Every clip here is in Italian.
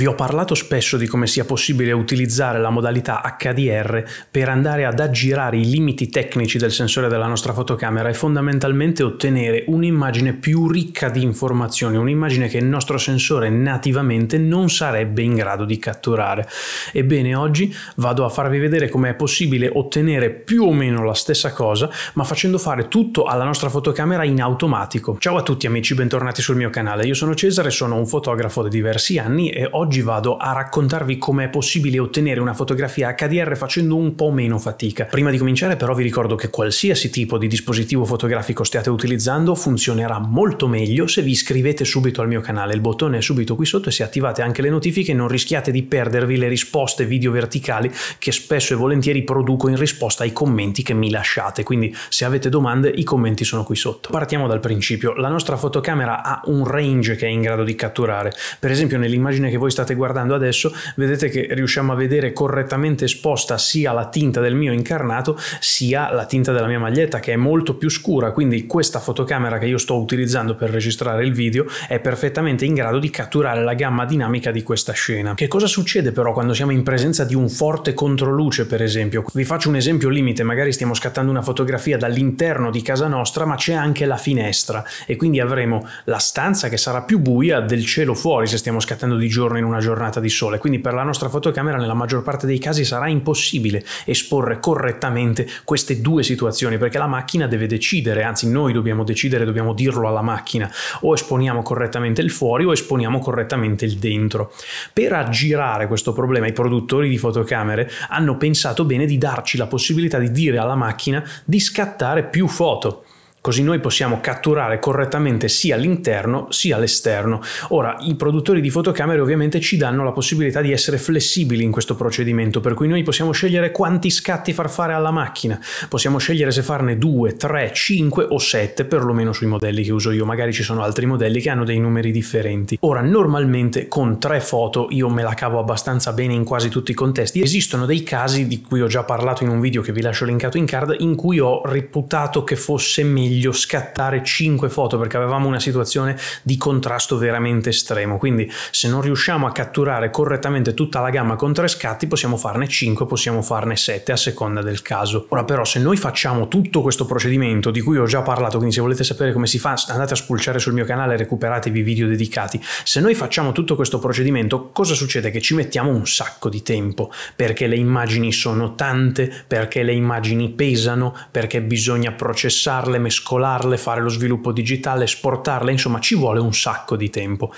Vi ho parlato spesso di come sia possibile utilizzare la modalità HDR per andare ad aggirare i limiti tecnici del sensore della nostra fotocamera e fondamentalmente ottenere un'immagine più ricca di informazioni, un'immagine che il nostro sensore nativamente non sarebbe in grado di catturare. Ebbene, oggi vado a farvi vedere come è possibile ottenere più o meno la stessa cosa, ma facendo fare tutto alla nostra fotocamera in automatico. Ciao a tutti amici, bentornati sul mio canale. Io sono Cesare, sono un fotografo da diversi anni e oggi Oggi vado a raccontarvi come è possibile ottenere una fotografia HDR facendo un po' meno fatica. Prima di cominciare però vi ricordo che qualsiasi tipo di dispositivo fotografico stiate utilizzando funzionerà molto meglio se vi iscrivete subito al mio canale, il bottone è subito qui sotto e se attivate anche le notifiche non rischiate di perdervi le risposte video verticali che spesso e volentieri produco in risposta ai commenti che mi lasciate, quindi se avete domande i commenti sono qui sotto. Partiamo dal principio, la nostra fotocamera ha un range che è in grado di catturare, per esempio nell'immagine che voi state state guardando adesso, vedete che riusciamo a vedere correttamente esposta sia la tinta del mio incarnato sia la tinta della mia maglietta che è molto più scura, quindi questa fotocamera che io sto utilizzando per registrare il video è perfettamente in grado di catturare la gamma dinamica di questa scena. Che cosa succede però quando siamo in presenza di un forte controluce per esempio? Vi faccio un esempio limite, magari stiamo scattando una fotografia dall'interno di casa nostra ma c'è anche la finestra e quindi avremo la stanza che sarà più buia del cielo fuori se stiamo scattando di giorno in una giornata di sole, quindi per la nostra fotocamera nella maggior parte dei casi sarà impossibile esporre correttamente queste due situazioni perché la macchina deve decidere, anzi noi dobbiamo decidere, dobbiamo dirlo alla macchina, o esponiamo correttamente il fuori o esponiamo correttamente il dentro. Per aggirare questo problema i produttori di fotocamere hanno pensato bene di darci la possibilità di dire alla macchina di scattare più foto. Così noi possiamo catturare correttamente sia l'interno sia l'esterno. Ora, i produttori di fotocamere ovviamente ci danno la possibilità di essere flessibili in questo procedimento, per cui noi possiamo scegliere quanti scatti far fare alla macchina, possiamo scegliere se farne 2, 3, 5 o 7, perlomeno sui modelli che uso io, magari ci sono altri modelli che hanno dei numeri differenti. Ora, normalmente con 3 foto io me la cavo abbastanza bene in quasi tutti i contesti, esistono dei casi di cui ho già parlato in un video che vi lascio linkato in card, in cui ho reputato che fosse meglio meglio scattare 5 foto perché avevamo una situazione di contrasto veramente estremo. Quindi se non riusciamo a catturare correttamente tutta la gamma con tre scatti possiamo farne 5, possiamo farne 7 a seconda del caso. Ora però se noi facciamo tutto questo procedimento di cui ho già parlato, quindi se volete sapere come si fa andate a spulciare sul mio canale e recuperatevi video dedicati. Se noi facciamo tutto questo procedimento cosa succede? Che ci mettiamo un sacco di tempo perché le immagini sono tante, perché le immagini pesano, perché bisogna processarle, mescolare mescolarle, fare lo sviluppo digitale, esportarle, insomma ci vuole un sacco di tempo.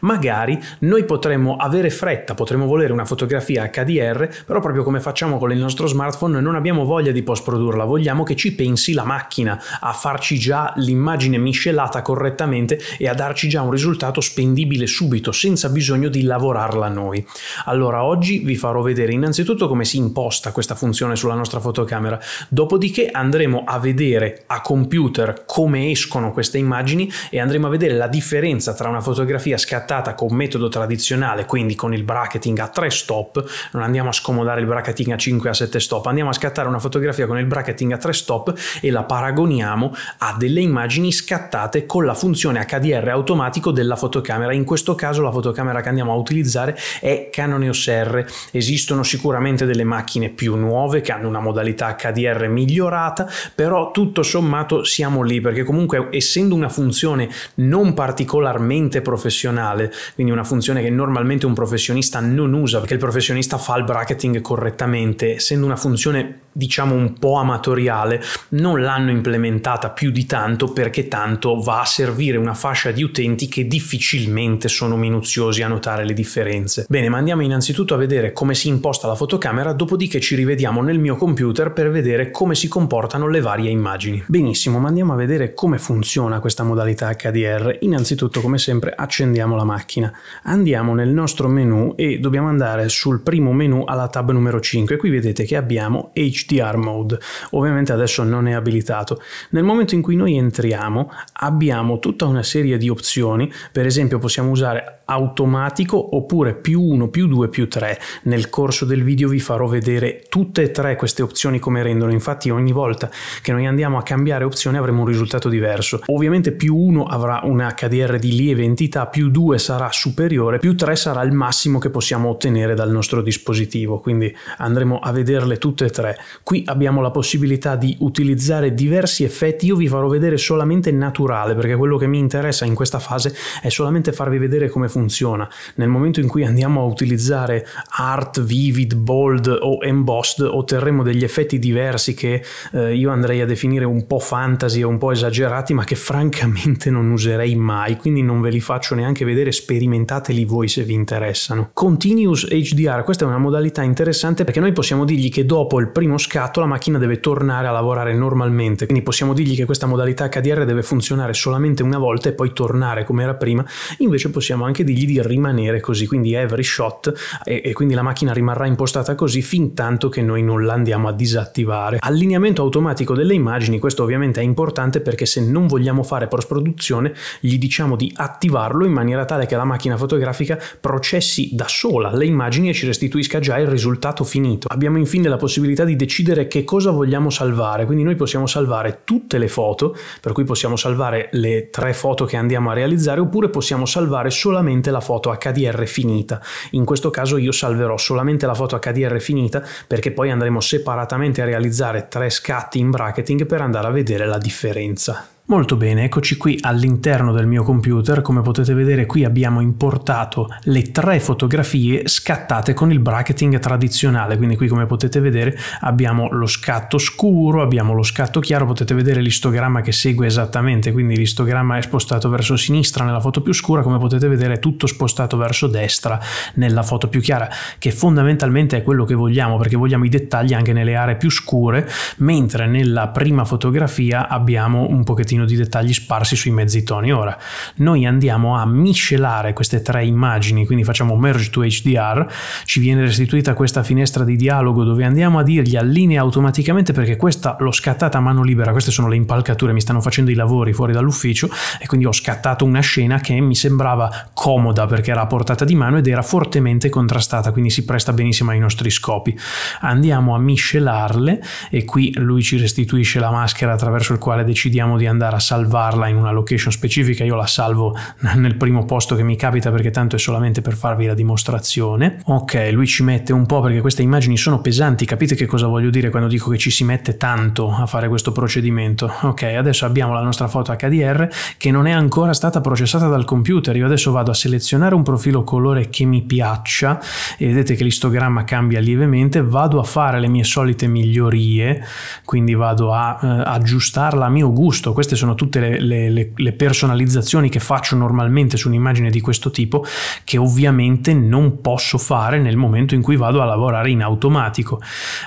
Magari noi potremmo avere fretta, potremmo volere una fotografia HDR, però proprio come facciamo con il nostro smartphone non abbiamo voglia di post produrla, vogliamo che ci pensi la macchina a farci già l'immagine miscelata correttamente e a darci già un risultato spendibile subito, senza bisogno di lavorarla noi. Allora oggi vi farò vedere innanzitutto come si imposta questa funzione sulla nostra fotocamera, dopodiché andremo a vedere a computer computer come escono queste immagini e andremo a vedere la differenza tra una fotografia scattata con metodo tradizionale, quindi con il bracketing a 3 stop, non andiamo a scomodare il bracketing a 5 a 7 stop, andiamo a scattare una fotografia con il bracketing a 3 stop e la paragoniamo a delle immagini scattate con la funzione HDR automatico della fotocamera. In questo caso la fotocamera che andiamo a utilizzare è Canon EOS R. Esistono sicuramente delle macchine più nuove che hanno una modalità HDR migliorata, però tutto sommato si siamo lì, perché comunque essendo una funzione non particolarmente professionale, quindi una funzione che normalmente un professionista non usa, perché il professionista fa il bracketing correttamente, essendo una funzione diciamo un po' amatoriale, non l'hanno implementata più di tanto perché tanto va a servire una fascia di utenti che difficilmente sono minuziosi a notare le differenze. Bene, ma andiamo innanzitutto a vedere come si imposta la fotocamera, dopodiché ci rivediamo nel mio computer per vedere come si comportano le varie immagini. Benissimo, ma andiamo a vedere come funziona questa modalità HDR. Innanzitutto, come sempre, accendiamo la macchina. Andiamo nel nostro menu e dobbiamo andare sul primo menu alla tab numero 5. Qui vedete che abbiamo HDR Mode. Ovviamente adesso non è abilitato. Nel momento in cui noi entriamo abbiamo tutta una serie di opzioni, per esempio possiamo usare automatico oppure più 1, più 2, più 3. Nel corso del video vi farò vedere tutte e tre queste opzioni come rendono, infatti ogni volta che noi andiamo a cambiare opzione avremo un risultato diverso. Ovviamente più 1 avrà un HDR di lieve entità, più 2 sarà superiore, più 3 sarà il massimo che possiamo ottenere dal nostro dispositivo, quindi andremo a vederle tutte e tre. Qui abbiamo la possibilità di utilizzare diversi effetti, io vi farò vedere solamente naturale perché quello che mi interessa in questa fase è solamente farvi vedere come funziona funziona. Nel momento in cui andiamo a utilizzare art, vivid, bold o embossed, otterremo degli effetti diversi che eh, io andrei a definire un po' fantasy o un po' esagerati, ma che francamente non userei mai, quindi non ve li faccio neanche vedere, sperimentateli voi se vi interessano. Continuous HDR, questa è una modalità interessante perché noi possiamo dirgli che dopo il primo scatto la macchina deve tornare a lavorare normalmente, quindi possiamo dirgli che questa modalità HDR deve funzionare solamente una volta e poi tornare come era prima, invece possiamo anche dirgli di rimanere così, quindi every shot e, e quindi la macchina rimarrà impostata così fin tanto che noi non la andiamo a disattivare. Allineamento automatico delle immagini, questo ovviamente è importante perché se non vogliamo fare post produzione gli diciamo di attivarlo in maniera tale che la macchina fotografica processi da sola le immagini e ci restituisca già il risultato finito. Abbiamo infine la possibilità di decidere che cosa vogliamo salvare, quindi noi possiamo salvare tutte le foto, per cui possiamo salvare le tre foto che andiamo a realizzare oppure possiamo salvare solamente solamente la foto HDR finita. In questo caso io salverò solamente la foto HDR finita perché poi andremo separatamente a realizzare tre scatti in bracketing per andare a vedere la differenza. Molto bene, eccoci qui all'interno del mio computer, come potete vedere qui abbiamo importato le tre fotografie scattate con il bracketing tradizionale, quindi qui come potete vedere abbiamo lo scatto scuro, abbiamo lo scatto chiaro, potete vedere l'istogramma che segue esattamente, quindi l'istogramma è spostato verso sinistra nella foto più scura, come potete vedere è tutto spostato verso destra nella foto più chiara, che fondamentalmente è quello che vogliamo, perché vogliamo i dettagli anche nelle aree più scure, mentre nella prima fotografia abbiamo un pochettino pochino di dettagli sparsi sui mezzi toni. Ora, noi andiamo a miscelare queste tre immagini, quindi facciamo merge to HDR, ci viene restituita questa finestra di dialogo dove andiamo a dirgli allinea automaticamente perché questa l'ho scattata a mano libera, queste sono le impalcature, mi stanno facendo i lavori fuori dall'ufficio e quindi ho scattato una scena che mi sembrava comoda perché era a portata di mano ed era fortemente contrastata, quindi si presta benissimo ai nostri scopi. Andiamo a miscelarle e qui lui ci restituisce la maschera attraverso il quale decidiamo di andare andare a salvarla in una location specifica, io la salvo nel primo posto che mi capita perché tanto è solamente per farvi la dimostrazione. Ok, lui ci mette un po' perché queste immagini sono pesanti, capite che cosa voglio dire quando dico che ci si mette tanto a fare questo procedimento? Ok, adesso abbiamo la nostra foto HDR che non è ancora stata processata dal computer, io adesso vado a selezionare un profilo colore che mi piaccia e vedete che l'istogramma cambia lievemente, vado a fare le mie solite migliorie, quindi vado a eh, aggiustarla a mio gusto, queste sono tutte le, le, le personalizzazioni che faccio normalmente su un'immagine di questo tipo che ovviamente non posso fare nel momento in cui vado a lavorare in automatico.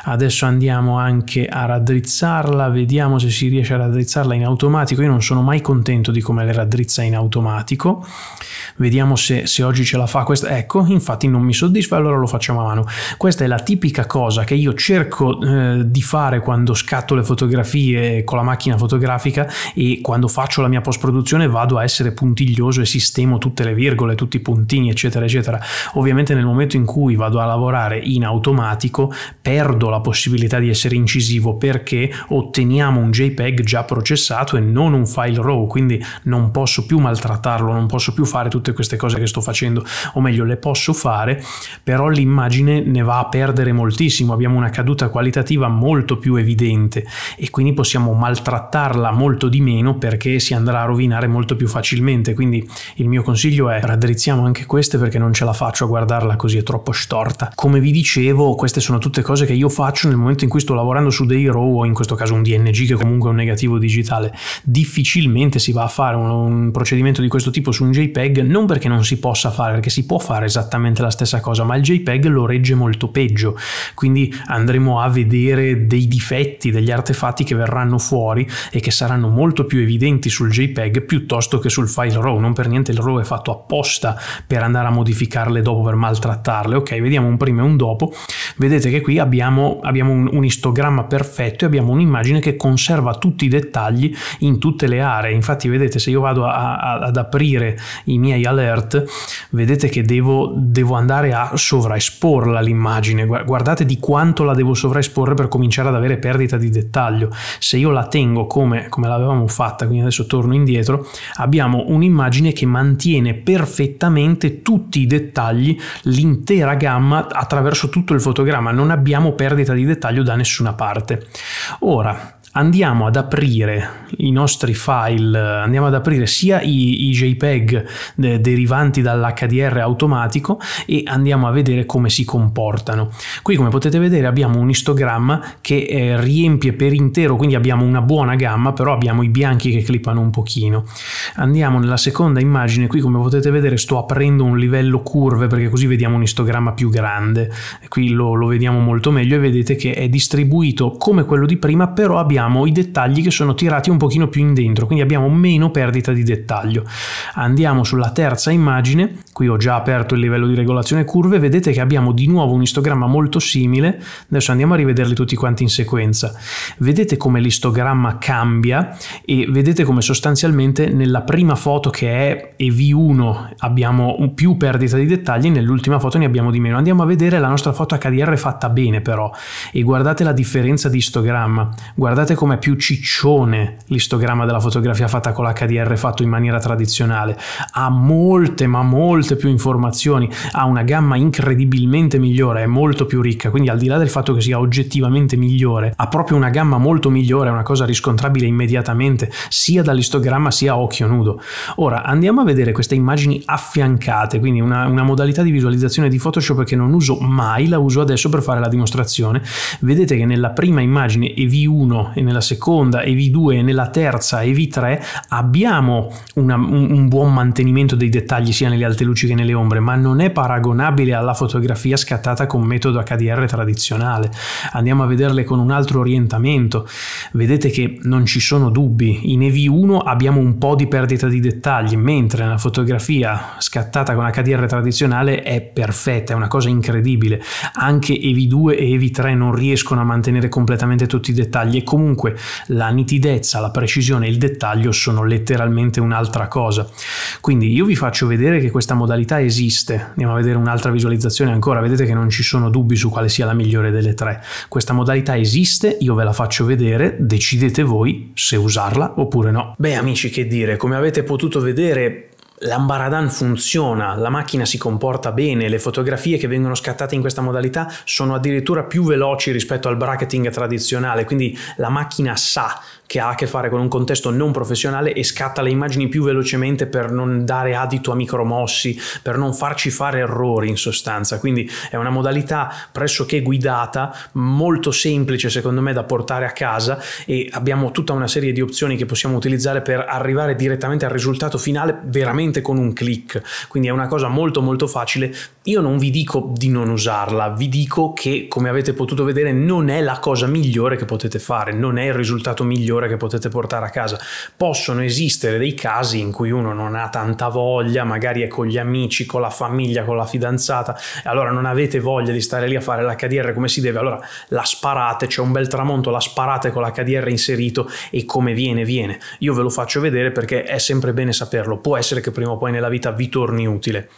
Adesso andiamo anche a raddrizzarla, vediamo se si riesce a raddrizzarla in automatico. Io non sono mai contento di come le raddrizza in automatico. Vediamo se, se oggi ce la fa questa. Ecco, infatti non mi soddisfa, allora lo facciamo a mano. Questa è la tipica cosa che io cerco eh, di fare quando scatto le fotografie con la macchina fotografica e quando faccio la mia post produzione vado a essere puntiglioso e sistemo tutte le virgole, tutti i puntini eccetera eccetera. Ovviamente nel momento in cui vado a lavorare in automatico perdo la possibilità di essere incisivo perché otteniamo un JPEG già processato e non un file RAW, quindi non posso più maltrattarlo, non posso più fare tutte queste cose che sto facendo, o meglio le posso fare, però l'immagine ne va a perdere moltissimo, abbiamo una caduta qualitativa molto più evidente e quindi possiamo maltrattarla molto di meno perché si andrà a rovinare molto più facilmente. Quindi il mio consiglio è raddrizziamo anche queste perché non ce la faccio a guardarla così, è troppo storta. Come vi dicevo, queste sono tutte cose che io faccio nel momento in cui sto lavorando su dei row o in questo caso un DNG che comunque è un negativo digitale. Difficilmente si va a fare un, un procedimento di questo tipo su un JPEG, non perché non si possa fare, perché si può fare esattamente la stessa cosa, ma il JPEG lo regge molto peggio. Quindi andremo a vedere dei difetti, degli artefatti che verranno fuori e che saranno molto molto più evidenti sul JPEG piuttosto che sul file RAW, non per niente il RAW è fatto apposta per andare a modificarle dopo, per maltrattarle, ok? Vediamo un prima e un dopo, vedete che qui abbiamo, abbiamo un, un istogramma perfetto e abbiamo un'immagine che conserva tutti i dettagli in tutte le aree, infatti vedete se io vado a, a, ad aprire i miei alert, vedete che devo, devo andare a sovraesporla l'immagine, guardate di quanto la devo sovraesporre per cominciare ad avere perdita di dettaglio, se io la tengo come, come l'avevamo l'avevamo fatta, quindi adesso torno indietro, abbiamo un'immagine che mantiene perfettamente tutti i dettagli, l'intera gamma attraverso tutto il fotogramma, non abbiamo perdita di dettaglio da nessuna parte. Ora, andiamo ad aprire i nostri file, andiamo ad aprire sia i, i JPEG de derivanti dall'HDR automatico e andiamo a vedere come si comportano. Qui come potete vedere abbiamo un istogramma che eh, riempie per intero, quindi abbiamo una buona gamma, però abbiamo i bianchi che clippano un pochino. Andiamo nella seconda immagine, qui come potete vedere sto aprendo un livello curve perché così vediamo un istogramma più grande. Qui lo, lo vediamo molto meglio e vedete che è distribuito come quello di prima, però abbiamo abbiamo i dettagli che sono tirati un pochino più in quindi abbiamo meno perdita di dettaglio. Andiamo sulla terza immagine, qui ho già aperto il livello di regolazione curve, vedete che abbiamo di nuovo un istogramma molto simile, adesso andiamo a rivederli tutti quanti in sequenza. Vedete come l'istogramma cambia e vedete come sostanzialmente nella prima foto che è EV1 abbiamo più perdita di dettagli, nell'ultima foto ne abbiamo di meno. Andiamo a vedere la nostra foto HDR fatta bene però e guardate la differenza di istogramma, guardate notate com'è più ciccione l'istogramma della fotografia fatta con l'HDR fatto in maniera tradizionale. Ha molte, ma molte più informazioni, ha una gamma incredibilmente migliore, è molto più ricca, quindi al di là del fatto che sia oggettivamente migliore, ha proprio una gamma molto migliore, è una cosa riscontrabile immediatamente, sia dall'istogramma sia a occhio nudo. Ora andiamo a vedere queste immagini affiancate, quindi una, una modalità di visualizzazione di Photoshop che non uso mai, la uso adesso per fare la dimostrazione. Vedete che nella prima immagine ev V1 e nella seconda EV2 e nella terza EV3 abbiamo una, un, un buon mantenimento dei dettagli sia nelle alte luci che nelle ombre, ma non è paragonabile alla fotografia scattata con metodo HDR tradizionale. Andiamo a vederle con un altro orientamento. Vedete che non ci sono dubbi. In EV1 abbiamo un po' di perdita di dettagli, mentre nella fotografia scattata con HDR tradizionale è perfetta, è una cosa incredibile. Anche EV2 e EV3 non riescono a mantenere completamente tutti i dettagli e comunque comunque la nitidezza, la precisione e il dettaglio sono letteralmente un'altra cosa. Quindi io vi faccio vedere che questa modalità esiste, andiamo a vedere un'altra visualizzazione ancora, vedete che non ci sono dubbi su quale sia la migliore delle tre. Questa modalità esiste, io ve la faccio vedere, decidete voi se usarla oppure no. Beh amici che dire, come avete potuto vedere l'ambaradan funziona, la macchina si comporta bene, le fotografie che vengono scattate in questa modalità sono addirittura più veloci rispetto al bracketing tradizionale, quindi la macchina sa che ha a che fare con un contesto non professionale e scatta le immagini più velocemente per non dare adito a micromossi, per non farci fare errori in sostanza. Quindi è una modalità pressoché guidata, molto semplice secondo me da portare a casa e abbiamo tutta una serie di opzioni che possiamo utilizzare per arrivare direttamente al risultato finale veramente con un click. Quindi è una cosa molto molto facile. Io non vi dico di non usarla, vi dico che come avete potuto vedere non è la cosa migliore che potete fare, non è il risultato migliore migliore che potete portare a casa. Possono esistere dei casi in cui uno non ha tanta voglia, magari è con gli amici, con la famiglia, con la fidanzata, e allora non avete voglia di stare lì a fare l'HDR come si deve, allora la sparate, c'è un bel tramonto, la sparate con l'HDR inserito e come viene, viene. Io ve lo faccio vedere perché è sempre bene saperlo, può essere che prima o poi nella vita vi torni utile.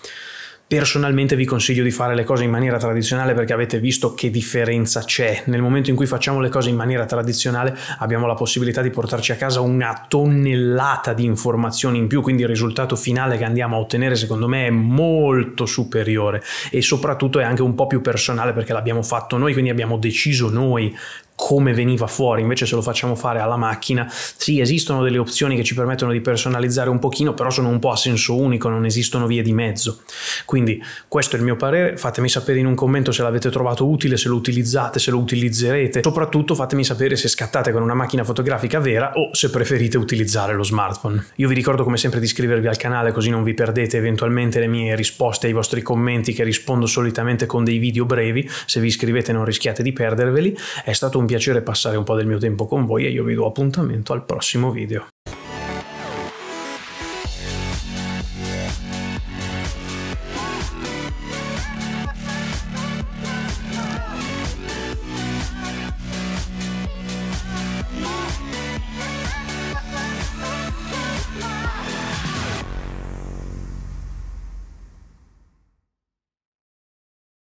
Personalmente vi consiglio di fare le cose in maniera tradizionale perché avete visto che differenza c'è. Nel momento in cui facciamo le cose in maniera tradizionale abbiamo la possibilità di portarci a casa una tonnellata di informazioni in più, quindi il risultato finale che andiamo a ottenere secondo me è molto superiore e soprattutto è anche un po' più personale perché l'abbiamo fatto noi, quindi abbiamo deciso noi come veniva fuori, invece se lo facciamo fare alla macchina, sì, esistono delle opzioni che ci permettono di personalizzare un pochino, però sono un po' a senso unico, non esistono vie di mezzo. Quindi questo è il mio parere, fatemi sapere in un commento se l'avete trovato utile, se lo utilizzate, se lo utilizzerete, soprattutto fatemi sapere se scattate con una macchina fotografica vera o se preferite utilizzare lo smartphone. Io vi ricordo come sempre di iscrivervi al canale così non vi perdete eventualmente le mie risposte ai vostri commenti che rispondo solitamente con dei video brevi, se vi iscrivete non rischiate di perderveli. È stato un un piacere passare un po' del mio tempo con voi e io vi do appuntamento al prossimo video.